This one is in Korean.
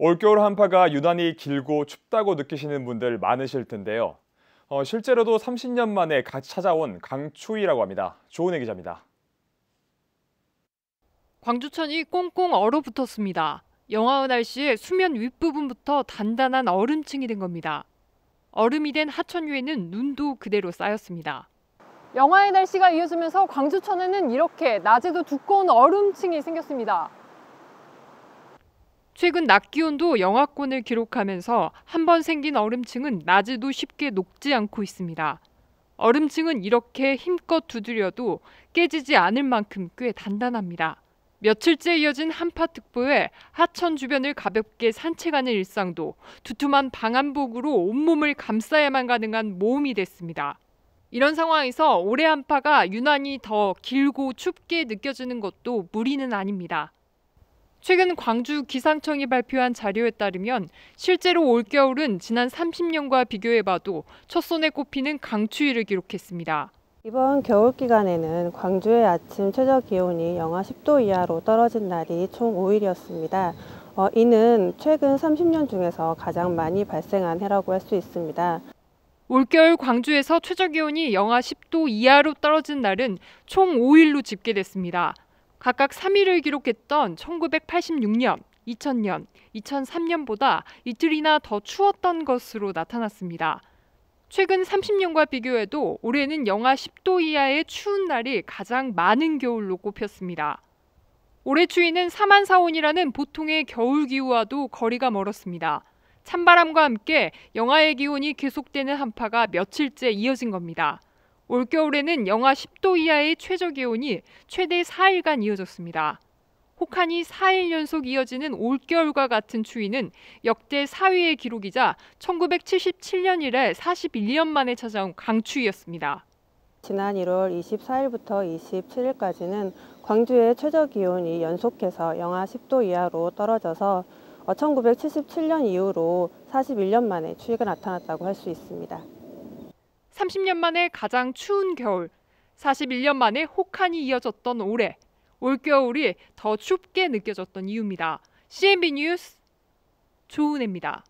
올겨울 한파가 유난히 길고 춥다고 느끼시는 분들 많으실 텐데요. 어, 실제로도 30년 만에 같이 찾아온 강추위라고 합니다. 조은혜 기자입니다. 광주천이 꽁꽁 얼어붙었습니다. 영하의 날씨에 수면 윗부분부터 단단한 얼음층이 된 겁니다. 얼음이 된 하천 위에는 눈도 그대로 쌓였습니다. 영하의 날씨가 이어지면서 광주천에는 이렇게 낮에도 두꺼운 얼음층이 생겼습니다. 최근 낮 기온도 영하권을 기록하면서 한 번 생긴 얼음층은 낮에도 쉽게 녹지 않고 있습니다. 얼음층은 이렇게 힘껏 두드려도 깨지지 않을 만큼 꽤 단단합니다. 며칠째 이어진 한파특보에 하천 주변을 가볍게 산책하는 일상도 두툼한 방한복으로 온몸을 감싸야만 가능한 모험이 됐습니다. 이런 상황에서 올해 한파가 유난히 더 길고 춥게 느껴지는 것도 무리는 아닙니다. 최근 광주 기상청이 발표한 자료에 따르면 실제로 올겨울은 지난 30년과 비교해봐도 첫손에 꼽히는 강추위를 기록했습니다. 이번 겨울 기간에는 광주의 아침 최저 기온이 영하 10도 이하로 떨어진 날이 총 5일이었습니다. 어, 이는 최근 30년 중에서 가장 많이 발생한 해라고 할 수 있습니다. 올겨울 광주에서 최저 기온이 영하 10도 이하로 떨어진 날은 총 5일로 집계됐습니다. 각각 3위를 기록했던 1986년, 2000년, 2003년보다 이틀이나 더 추웠던 것으로 나타났습니다. 최근 30년과 비교해도 올해는 영하 10도 이하의 추운 날이 가장 많은 겨울로 꼽혔습니다. 올해 추위는 4만 4온이라는 보통의 겨울 기후와도 거리가 멀었습니다. 찬바람과 함께 영하의 기온이 계속되는 한파가 며칠째 이어진 겁니다. 올겨울에는 영하 10도 이하의 최저 기온이 최대 4일간 이어졌습니다. 혹한이 4일 연속 이어지는 올겨울과 같은 추위는 역대 4위의 기록이자 1977년 이래 41년 만에 찾아온 강추위였습니다. 지난 1월 24일부터 27일까지는 광주의 최저 기온이 연속해서 영하 10도 이하로 떨어져서 1977년 이후로 41년 만에 추위가 나타났다고 할 수 있습니다. 30년 만에 가장 추운 겨울, 41년 만에 혹한이 이어졌던 올해, 올겨울이 더 춥게 느껴졌던 이유입니다. CNB 뉴스 조은혜입니다.